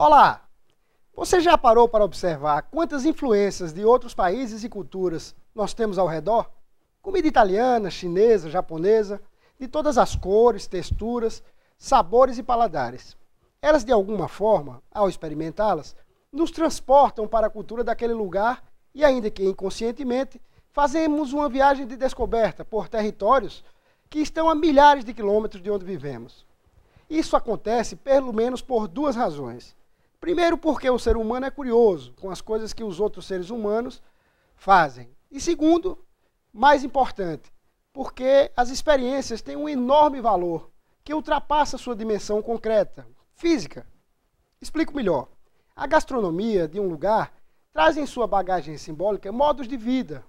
Olá! Você já parou para observar quantas influências de outros países e culturas nós temos ao redor? Comida italiana, chinesa, japonesa, de todas as cores, texturas, sabores e paladares. Elas, de alguma forma, ao experimentá-las, nos transportam para a cultura daquele lugar e, ainda que inconscientemente, fazemos uma viagem de descoberta por territórios que estão a milhares de quilômetros de onde vivemos. Isso acontece pelo menos por duas razões. Primeiro, porque o ser humano é curioso com as coisas que os outros seres humanos fazem. E segundo, mais importante, porque as experiências têm um enorme valor que ultrapassa sua dimensão concreta, física. Explico melhor. A gastronomia de um lugar traz em sua bagagem simbólica modos de vida.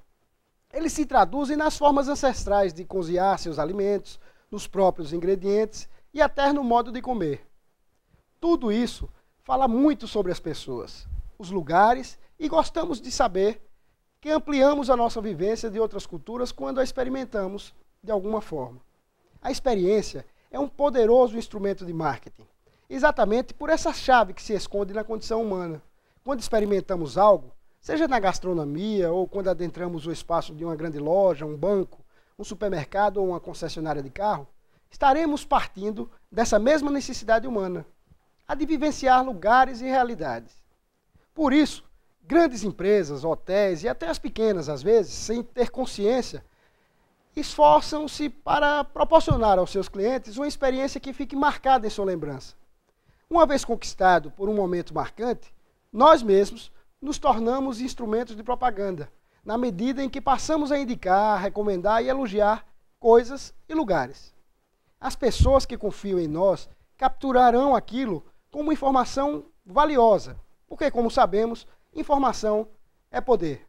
Eles se traduzem nas formas ancestrais de cozinhar seus alimentos, nos próprios ingredientes e até no modo de comer. Tudo isso fala muito sobre as pessoas, os lugares, e gostamos de saber que ampliamos a nossa vivência de outras culturas quando a experimentamos de alguma forma. A experiência é um poderoso instrumento de marketing, exatamente por essa chave que se esconde na condição humana. Quando experimentamos algo, seja na gastronomia ou quando adentramos o espaço de uma grande loja, um banco, um supermercado ou uma concessionária de carro, estaremos partindo dessa mesma necessidade humana, a de vivenciar lugares e realidades. Por isso, grandes empresas, hotéis e até as pequenas, às vezes, sem ter consciência, esforçam-se para proporcionar aos seus clientes uma experiência que fique marcada em sua lembrança. Uma vez conquistado por um momento marcante, nós mesmos nos tornamos instrumentos de propaganda, na medida em que passamos a indicar, recomendar e elogiar coisas e lugares. As pessoas que confiam em nós capturarão aquilo como informação valiosa. Porque, como sabemos, informação é poder.